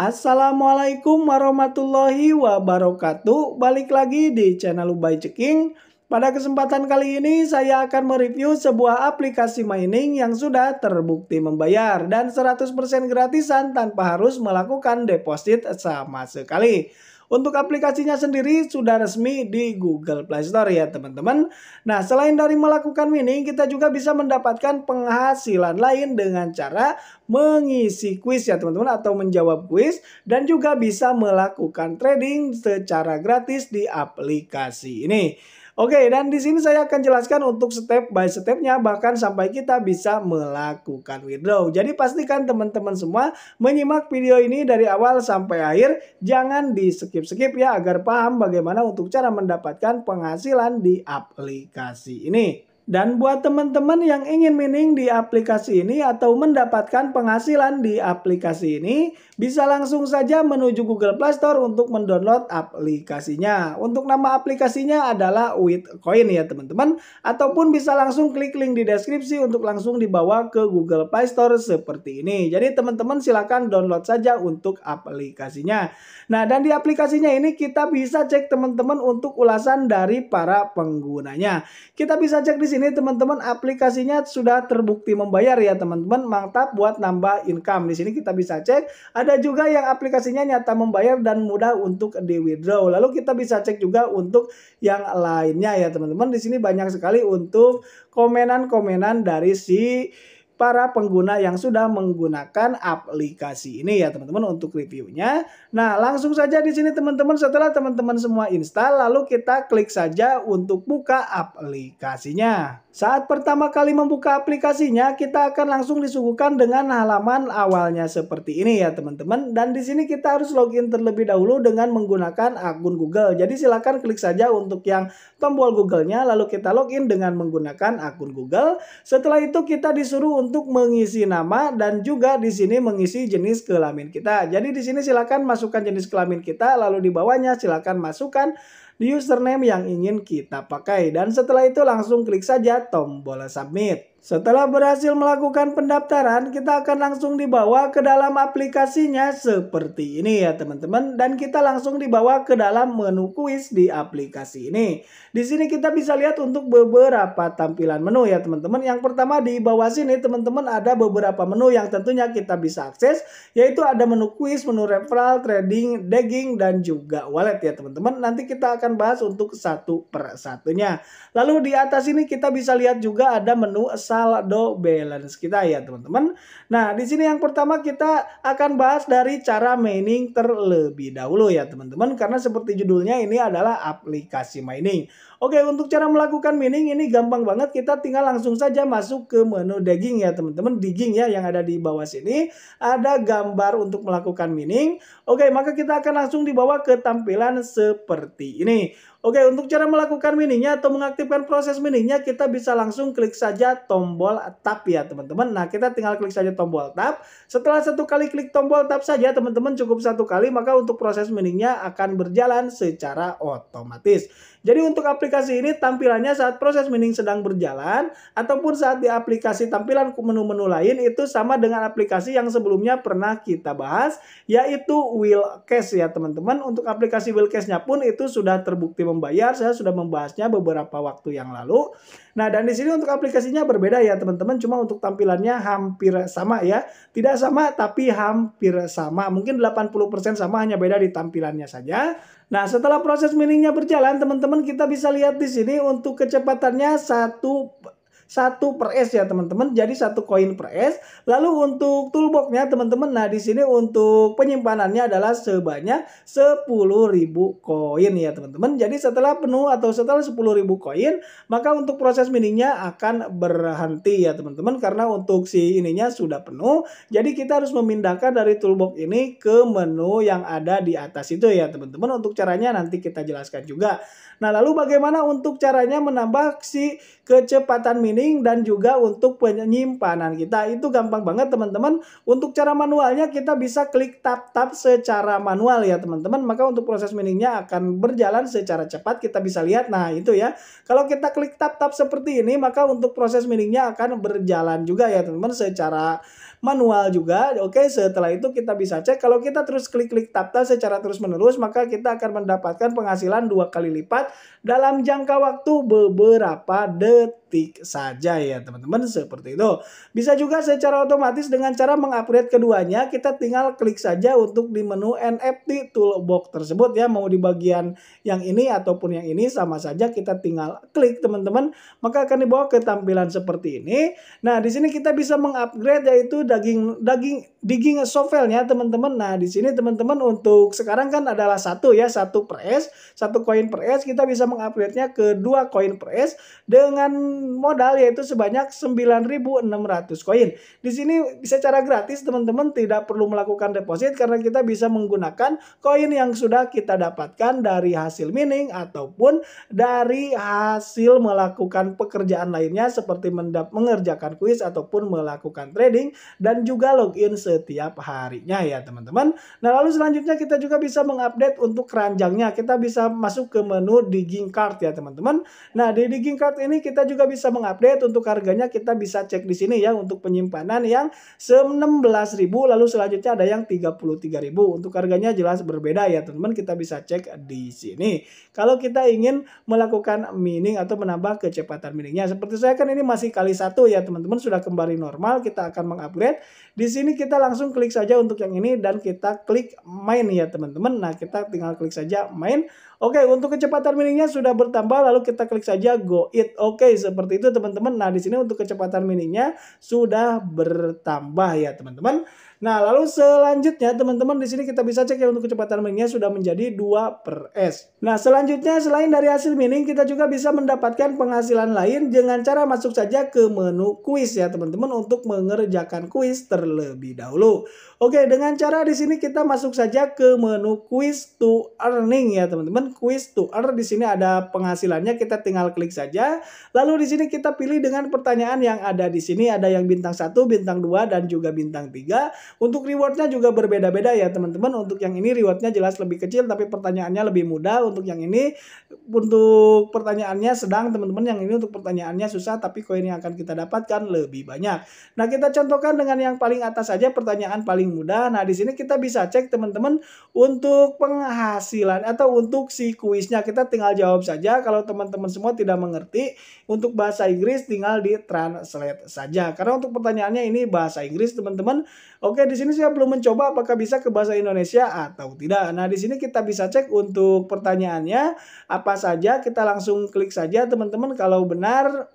Assalamualaikum warahmatullahi wabarakatuh. Balik lagi di channel Ubay Ceking. Pada kesempatan kali ini saya akan mereview sebuah aplikasi mining yang sudah terbukti membayar dan 100% gratisan tanpa harus melakukan deposit sama sekali. Untuk aplikasinya sendiri sudah resmi di Google Play Store ya teman-teman. Nah selain dari melakukan mining kita juga bisa mendapatkan penghasilan lain dengan cara mengisi kuis ya teman-teman atau menjawab kuis dan juga bisa melakukan trading secara gratis di aplikasi ini. Oke, dan di sini saya akan jelaskan untuk step by stepnya bahkan sampai kita bisa melakukan withdraw. Jadi pastikan teman-teman semua menyimak video ini dari awal sampai akhir, jangan di skip-skip ya agar paham bagaimana untuk cara mendapatkan penghasilan di aplikasi ini. Dan buat teman-teman yang ingin mining di aplikasi ini atau mendapatkan penghasilan di aplikasi ini, bisa langsung saja menuju Google Play Store untuk mendownload aplikasinya. Untuk nama aplikasinya adalah Witcoin ya teman-teman, ataupun bisa langsung klik link di deskripsi untuk langsung dibawa ke Google Play Store seperti ini. Jadi teman-teman silahkan download saja untuk aplikasinya. Nah dan di aplikasinya ini kita bisa cek teman-teman untuk ulasan dari para penggunanya. Kita bisa cek di sini ini teman-teman aplikasinya sudah terbukti membayar ya teman-teman. Mantap buat nambah income. Di sini kita bisa cek ada juga yang aplikasinya nyata membayar dan mudah untuk di withdraw. Lalu kita bisa cek juga untuk yang lainnya ya teman-teman. Di sini banyak sekali untuk komenan-komenan dari si para pengguna yang sudah menggunakan aplikasi ini ya teman-teman untuk reviewnya. Nah, langsung saja di sini teman-teman setelah teman-teman semua install lalu kita klik saja untuk buka aplikasinya. Saat pertama kali membuka aplikasinya, kita akan langsung disuguhkan dengan halaman awalnya seperti ini ya teman-teman. Dan di sini kita harus login terlebih dahulu dengan menggunakan akun Google. Jadi silakan klik saja untuk yang tombol Google-nya lalu kita login dengan menggunakan akun Google. Setelah itu kita disuruh untuk untuk mengisi nama dan juga di sini mengisi jenis kelamin kita. Jadi di sini silakan masukkan jenis kelamin kita lalu di bawahnya silakan masukkan username yang ingin kita pakai dan setelah itu langsung klik saja tombol submit. Setelah berhasil melakukan pendaftaran, kita akan langsung dibawa ke dalam aplikasinya seperti ini ya teman-teman. Dan kita langsung dibawa ke dalam menu kuis di aplikasi ini. Di sini kita bisa lihat untuk beberapa tampilan menu ya teman-teman. Yang pertama di bawah sini teman-teman ada beberapa menu yang tentunya kita bisa akses. Yaitu ada menu kuis, menu referral, trading, daging, dan juga wallet ya teman-teman. Nanti kita akan bahas untuk satu per satunya. Lalu di atas ini kita bisa lihat juga ada menu saldo do balance kita ya teman-teman. Nah di sini yang pertama kita akan bahas dari cara mining terlebih dahulu ya teman-teman karena seperti judulnya ini adalah aplikasi mining. Oke, untuk cara melakukan mining ini gampang banget. Kita tinggal langsung saja masuk ke menu digging ya, teman-teman. Digging ya yang ada di bawah sini. Ada gambar untuk melakukan mining. Oke, maka kita akan langsung dibawa ke tampilan seperti ini. Oke, untuk cara melakukan miningnya atau mengaktifkan proses miningnya, kita bisa langsung klik saja tombol tab ya, teman-teman. Nah, kita tinggal klik saja tombol tab. Setelah satu kali klik tombol tab saja, teman-teman cukup satu kali, maka untuk proses miningnya akan berjalan secara otomatis. Jadi untuk aplikasi aplikasi ini tampilannya saat proses mining sedang berjalan ataupun saat di aplikasi tampilan menu-menu lain itu sama dengan aplikasi yang sebelumnya pernah kita bahas yaitu Will Cash ya teman-teman. Untuk aplikasi Will cash nya pun itu sudah terbukti membayar. Saya sudah membahasnya beberapa waktu yang lalu. Nah, dan di sini untuk aplikasinya berbeda ya teman-teman. Cuma untuk tampilannya hampir sama ya. Tidak sama tapi hampir sama. Mungkin 80% sama hanya beda di tampilannya saja. Nah, setelah proses miningnya berjalan, teman-teman kita bisa lihat di sini untuk kecepatannya satu satu per S ya teman-teman. Jadi satu koin per S. Lalu untuk toolboxnya teman-teman, nah di sini untuk penyimpanannya adalah sebanyak 10.000 koin ya teman-teman. Jadi setelah penuh atau setelah 10.000 koin, maka untuk proses miningnya akan berhenti ya teman-teman karena untuk si ininya sudah penuh. Jadi kita harus memindahkan dari toolbox ini ke menu yang ada di atas itu ya teman-teman. Untuk caranya nanti kita jelaskan juga. Nah, lalu bagaimana untuk caranya menambah si kecepatan mining dan juga untuk penyimpanan kita itu gampang banget teman-teman untuk cara manualnya kita bisa klik tap-tap secara manual ya teman-teman maka untuk proses miningnya akan berjalan secara cepat kita bisa lihat nah itu ya kalau kita klik tap-tap seperti ini maka untuk proses miningnya akan berjalan juga ya teman-teman secara manual juga. Oke, setelah itu kita bisa cek kalau kita terus klik-klik tab secara terus-menerus maka kita akan mendapatkan penghasilan dua kali lipat dalam jangka waktu beberapa detik ketik saja ya teman-teman seperti itu. Bisa juga secara otomatis dengan cara mengupgrade keduanya kita tinggal klik saja untuk di menu NFT toolbox tersebut ya mau di bagian yang ini ataupun yang ini sama saja kita tinggal klik teman-teman maka akan dibawa ke tampilan seperti ini. Nah di sini kita bisa mengupgrade yaitu daging daging digging shovelnya teman-teman. Nah di sini teman-teman untuk sekarang kan adalah satu ya satu per S satu koin per S kita bisa mengupgrade nya ke dua koin per S dengan modal yaitu sebanyak 9.600 koin. Di sini secara gratis teman-teman tidak perlu melakukan deposit karena kita bisa menggunakan koin yang sudah kita dapatkan dari hasil mining ataupun dari hasil melakukan pekerjaan lainnya seperti mengerjakan kuis ataupun melakukan trading dan juga login setiap harinya ya teman-teman. Nah lalu selanjutnya kita juga bisa mengupdate untuk keranjangnya. Kita bisa masuk ke menu digging card ya teman-teman. Nah di digging card ini kita juga bisa mengupdate untuk harganya kita bisa cek di sini ya untuk penyimpanan yang 16.000 lalu selanjutnya ada yang 33.000 untuk harganya jelas berbeda ya teman-teman kita bisa cek di sini. Kalau kita ingin melakukan mining atau menambah kecepatan miningnya seperti saya kan ini masih kali satu ya teman-teman sudah kembali normal kita akan mengupgrade. Di sini kita langsung klik saja untuk yang ini dan kita klik main ya teman-teman. Nah kita tinggal klik saja main. Oke untuk kecepatan miningnya sudah bertambah lalu kita klik saja go it. Oke seperti seperti itu teman-teman. Nah, di sini untuk kecepatan mininya sudah bertambah ya teman-teman. Nah, lalu selanjutnya teman-teman di sini kita bisa cek ya untuk kecepatan mininya sudah menjadi 2 per S. Nah, selanjutnya selain dari hasil mining, kita juga bisa mendapatkan penghasilan lain dengan cara masuk saja ke menu kuis ya teman-teman untuk mengerjakan kuis terlebih dahulu. Oke, dengan cara di sini kita masuk saja ke menu quiz to earning ya teman-teman. Quiz to earn di sini ada penghasilannya, kita tinggal klik saja. Lalu di sini kita pilih dengan pertanyaan yang ada di sini. Ada yang bintang 1, bintang 2, dan juga bintang 3. Untuk rewardnya juga berbeda-beda ya teman-teman. Untuk yang ini rewardnya jelas lebih kecil tapi pertanyaannya lebih mudah. Untuk yang ini untuk pertanyaannya sedang teman-teman. Yang ini untuk pertanyaannya susah tapi koin yang akan kita dapatkan lebih banyak. Nah kita contohkan dengan yang paling atas saja pertanyaan paling paling mudah. Nah, di sini kita bisa cek teman-teman untuk penghasilan atau untuk si kuisnya kita tinggal jawab saja. Kalau teman-teman semua tidak mengerti untuk bahasa Inggris tinggal di translate saja. Karena untuk pertanyaannya ini bahasa Inggris teman-teman. Oke, di sini saya belum mencoba apakah bisa ke bahasa Indonesia atau tidak. Nah, di sini kita bisa cek untuk pertanyaannya apa saja. Kita langsung klik saja teman-teman kalau benar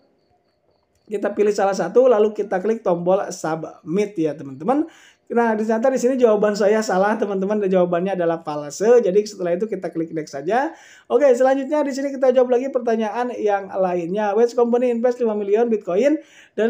kita pilih salah satu lalu kita klik tombol submit ya teman-teman Nah, ternyata di sini jawaban saya salah, teman-teman. Dan jawabannya adalah palase. Jadi setelah itu kita klik next saja. Oke, selanjutnya di sini kita jawab lagi pertanyaan yang lainnya. Which company invest 5 miliar Bitcoin dan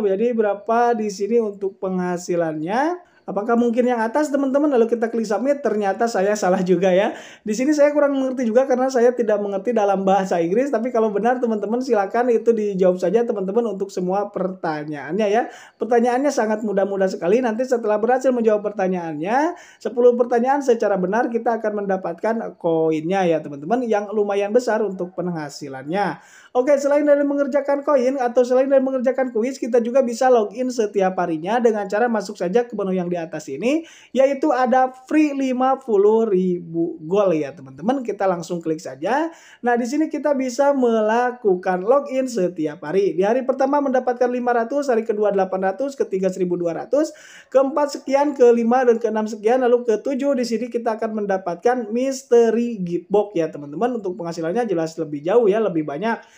jadi berapa di sini untuk penghasilannya? Apakah mungkin yang atas teman-teman lalu kita klik submit ternyata saya salah juga ya. Di sini saya kurang mengerti juga karena saya tidak mengerti dalam bahasa Inggris tapi kalau benar teman-teman silakan itu dijawab saja teman-teman untuk semua pertanyaannya ya. Pertanyaannya sangat mudah-mudah sekali nanti setelah berhasil menjawab pertanyaannya 10 pertanyaan secara benar kita akan mendapatkan koinnya ya teman-teman yang lumayan besar untuk penghasilannya. Oke, selain dari mengerjakan koin atau selain dari mengerjakan kuis, kita juga bisa login setiap harinya dengan cara masuk saja ke menu yang di atas ini, yaitu ada free ribu gol ya teman-teman. Kita langsung klik saja. Nah, di sini kita bisa melakukan login setiap hari. Di hari pertama mendapatkan 500, hari kedua 800, ketiga 1200, keempat sekian, kelima dan keenam sekian, lalu ketujuh di sini kita akan mendapatkan mystery gift box ya teman-teman. Untuk penghasilannya jelas lebih jauh ya, lebih banyak.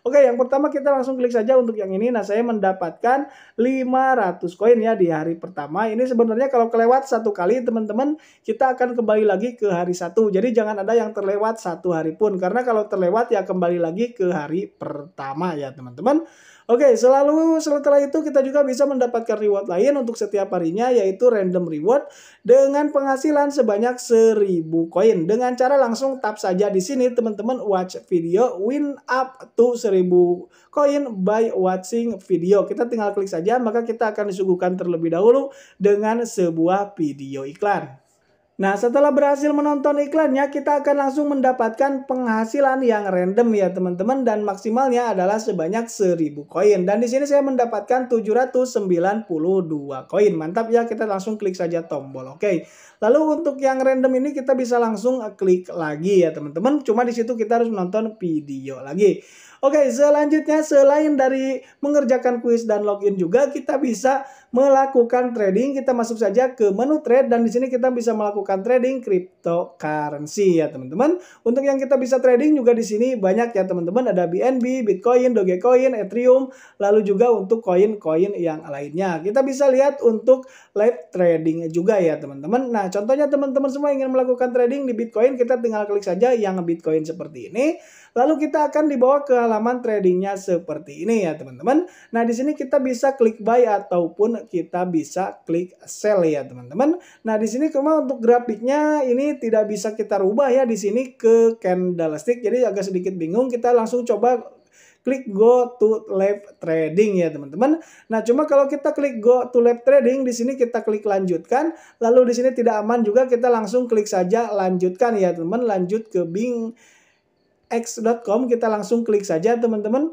Oke, yang pertama kita langsung klik saja untuk yang ini. Nah, saya mendapatkan 500 koin ya di hari pertama. Ini sebenarnya kalau kelewat satu kali, teman-teman, kita akan kembali lagi ke hari satu. Jadi jangan ada yang terlewat satu hari pun. Karena kalau terlewat ya kembali lagi ke hari pertama ya, teman-teman. Oke, selalu setelah itu kita juga bisa mendapatkan reward lain untuk setiap harinya yaitu random reward dengan penghasilan sebanyak 1000 koin. Dengan cara langsung tap saja di sini teman-teman watch video win up to 1000 seribu koin by watching video. Kita tinggal klik saja, maka kita akan disuguhkan terlebih dahulu dengan sebuah video iklan. Nah, setelah berhasil menonton iklannya, kita akan langsung mendapatkan penghasilan yang random ya teman-teman dan maksimalnya adalah sebanyak 1000 koin. Dan di sini saya mendapatkan 792 koin. Mantap ya, kita langsung klik saja tombol. Oke. Lalu untuk yang random ini kita bisa langsung klik lagi ya teman-teman. Cuma di situ kita harus menonton video lagi. Oke, selanjutnya selain dari mengerjakan kuis dan login juga kita bisa melakukan trading. Kita masuk saja ke menu trade dan di sini kita bisa melakukan trading cryptocurrency ya teman-teman. Untuk yang kita bisa trading juga di sini banyak ya teman-teman. Ada BNB, Bitcoin, Dogecoin, Ethereum, lalu juga untuk koin-koin yang lainnya. Kita bisa lihat untuk live trading juga ya teman-teman. Nah, contohnya teman-teman semua ingin melakukan trading di Bitcoin, kita tinggal klik saja yang Bitcoin seperti ini. Lalu kita akan dibawa ke Laman tradingnya seperti ini ya teman-teman. Nah di sini kita bisa klik buy ataupun kita bisa klik sell ya teman-teman. Nah di sini cuma untuk grafiknya ini tidak bisa kita rubah ya di sini ke candlestick. Jadi agak sedikit bingung kita langsung coba klik go to live trading ya teman-teman. Nah, cuma kalau kita klik go to live trading di sini kita klik lanjutkan, lalu di sini tidak aman juga kita langsung klik saja lanjutkan ya teman-teman, lanjut ke Bing x.com kita langsung klik saja teman-teman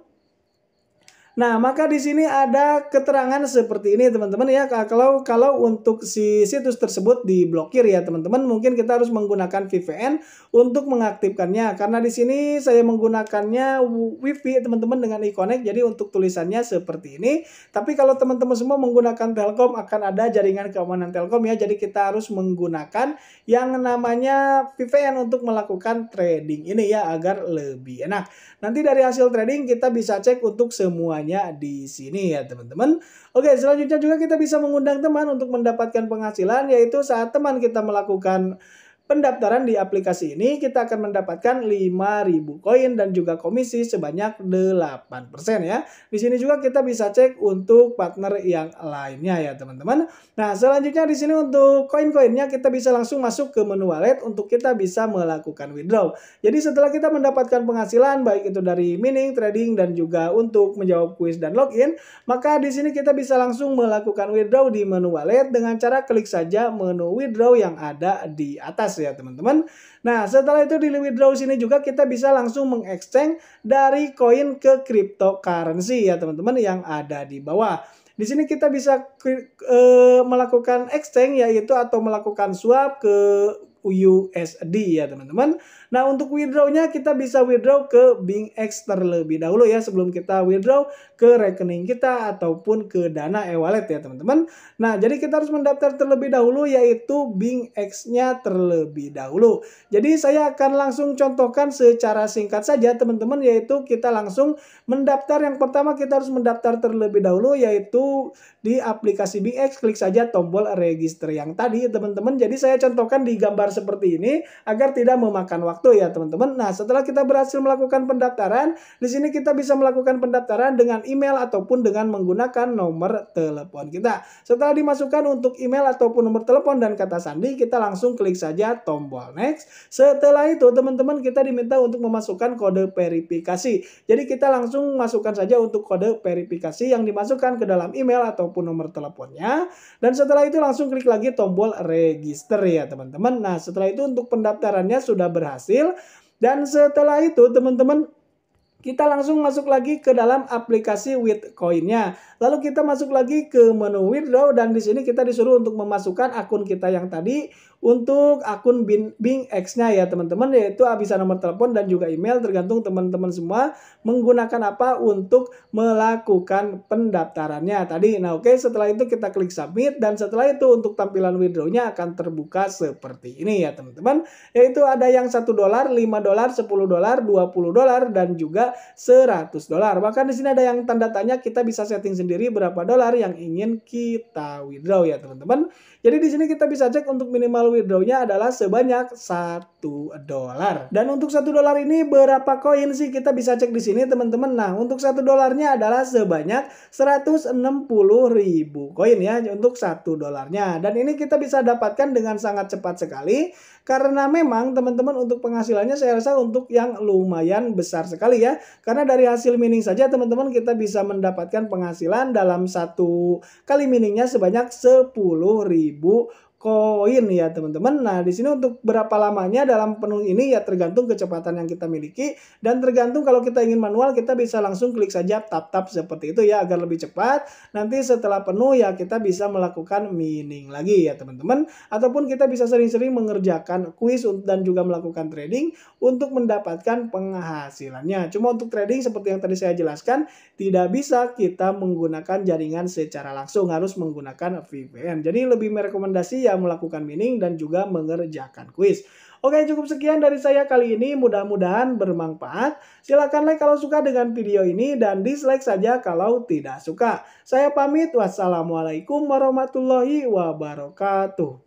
Nah, maka di sini ada keterangan seperti ini teman-teman ya. Kalau kalau untuk si situs tersebut diblokir ya teman-teman, mungkin kita harus menggunakan VPN untuk mengaktifkannya. Karena di sini saya menggunakannya WiFi teman-teman dengan iConnect. Jadi untuk tulisannya seperti ini. Tapi kalau teman-teman semua menggunakan Telkom akan ada jaringan keamanan Telkom ya. Jadi kita harus menggunakan yang namanya VPN untuk melakukan trading ini ya agar lebih enak. Nanti dari hasil trading kita bisa cek untuk semuanya hanya di sini ya teman-teman. Oke, selanjutnya juga kita bisa mengundang teman untuk mendapatkan penghasilan yaitu saat teman kita melakukan pendaftaran di aplikasi ini kita akan mendapatkan 5000 koin dan juga komisi sebanyak 8% ya. Di sini juga kita bisa cek untuk partner yang lainnya ya teman-teman. Nah, selanjutnya di sini untuk koin-koinnya kita bisa langsung masuk ke menu wallet untuk kita bisa melakukan withdraw. Jadi setelah kita mendapatkan penghasilan baik itu dari mining, trading dan juga untuk menjawab kuis dan login, maka di sini kita bisa langsung melakukan withdraw di menu wallet dengan cara klik saja menu withdraw yang ada di atas ya teman-teman. Nah setelah itu di withdraw sini juga kita bisa langsung mengexchange dari koin ke cryptocurrency ya teman-teman yang ada di bawah. Di sini kita bisa uh, melakukan exchange yaitu atau melakukan swap ke USD ya teman-teman. Nah, untuk withdrawnya kita bisa withdraw ke Bing X terlebih dahulu ya sebelum kita withdraw ke rekening kita ataupun ke Dana e-wallet ya, teman-teman. Nah, jadi kita harus mendaftar terlebih dahulu yaitu Bing x nya terlebih dahulu. Jadi saya akan langsung contohkan secara singkat saja teman-teman yaitu kita langsung mendaftar yang pertama kita harus mendaftar terlebih dahulu yaitu di aplikasi Bing X klik saja tombol register yang tadi teman-teman. Jadi saya contohkan di gambar seperti ini agar tidak memakan waktu waktu ya teman-teman. Nah setelah kita berhasil melakukan pendaftaran, di sini kita bisa melakukan pendaftaran dengan email ataupun dengan menggunakan nomor telepon kita. Setelah dimasukkan untuk email ataupun nomor telepon dan kata sandi, kita langsung klik saja tombol next. Setelah itu teman-teman kita diminta untuk memasukkan kode verifikasi. Jadi kita langsung masukkan saja untuk kode verifikasi yang dimasukkan ke dalam email ataupun nomor teleponnya. Dan setelah itu langsung klik lagi tombol register ya teman-teman. Nah setelah itu untuk pendaftarannya sudah berhasil hasil. Dan setelah itu teman-teman kita langsung masuk lagi ke dalam aplikasi with coinnya. Lalu kita masuk lagi ke menu withdraw dan di sini kita disuruh untuk memasukkan akun kita yang tadi untuk akun Bing, Bing X-nya ya teman-teman yaitu bisa nomor telepon dan juga email tergantung teman-teman semua menggunakan apa untuk melakukan pendaftarannya tadi. Nah, oke okay, setelah itu kita klik submit dan setelah itu untuk tampilan withdraw-nya akan terbuka seperti ini ya teman-teman. Yaitu ada yang 1 dolar, 5 dolar, 10 dolar, 20 dolar dan juga 100 dolar. Bahkan di sini ada yang tanda tanya kita bisa setting sendiri berapa dolar yang ingin kita withdraw ya teman-teman. Jadi di sini kita bisa cek untuk minimal total withdrawnya adalah sebanyak satu dolar. Dan untuk satu dolar ini berapa koin sih kita bisa cek di sini teman-teman. Nah untuk satu dolarnya adalah sebanyak 160 ribu koin ya untuk satu dolarnya. Dan ini kita bisa dapatkan dengan sangat cepat sekali karena memang teman-teman untuk penghasilannya saya rasa untuk yang lumayan besar sekali ya. Karena dari hasil mining saja teman-teman kita bisa mendapatkan penghasilan dalam satu kali miningnya sebanyak 10 ribu koin ya teman-teman. Nah di sini untuk berapa lamanya dalam penuh ini ya tergantung kecepatan yang kita miliki dan tergantung kalau kita ingin manual kita bisa langsung klik saja tap-tap seperti itu ya agar lebih cepat. Nanti setelah penuh ya kita bisa melakukan mining lagi ya teman-teman. Ataupun kita bisa sering-sering mengerjakan kuis dan juga melakukan trading untuk mendapatkan penghasilannya. Cuma untuk trading seperti yang tadi saya jelaskan tidak bisa kita menggunakan jaringan secara langsung harus menggunakan VPN. Jadi lebih merekomendasi ya melakukan mining dan juga mengerjakan kuis. Oke cukup sekian dari saya kali ini mudah-mudahan bermanfaat. Silahkan like kalau suka dengan video ini dan dislike saja kalau tidak suka. Saya pamit wassalamualaikum warahmatullahi wabarakatuh.